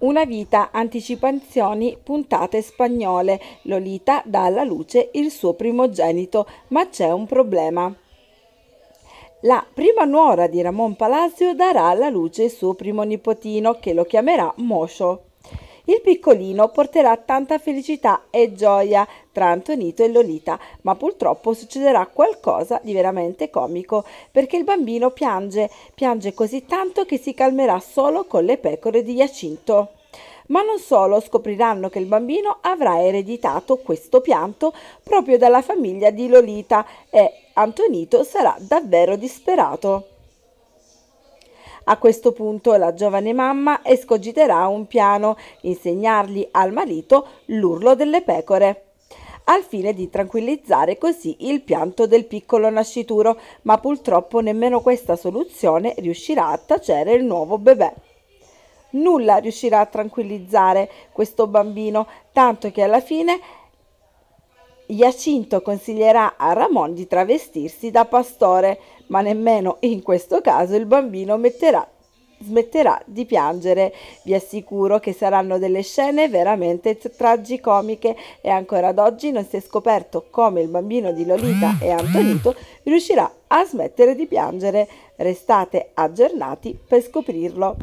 Una vita, anticipazioni, puntate spagnole. Lolita dà alla luce il suo primogenito, ma c'è un problema. La prima nuora di Ramon Palacio darà alla luce il suo primo nipotino, che lo chiamerà Moscio. Il piccolino porterà tanta felicità e gioia tra Antonito e Lolita, ma purtroppo succederà qualcosa di veramente comico, perché il bambino piange, piange così tanto che si calmerà solo con le pecore di Giacinto. Ma non solo, scopriranno che il bambino avrà ereditato questo pianto proprio dalla famiglia di Lolita e Antonito sarà davvero disperato. A questo punto la giovane mamma escogiterà un piano, insegnargli al marito l'urlo delle pecore al fine di tranquillizzare così il pianto del piccolo nascituro, ma purtroppo nemmeno questa soluzione riuscirà a tacere il nuovo bebè nulla riuscirà a tranquillizzare questo bambino, tanto che alla fine Giacinto consiglierà a Ramon di travestirsi da pastore, ma nemmeno in questo caso il bambino metterà, smetterà di piangere. Vi assicuro che saranno delle scene veramente tragicomiche e ancora ad oggi non si è scoperto come il bambino di Lolita e Antonito riuscirà a smettere di piangere. Restate aggiornati per scoprirlo.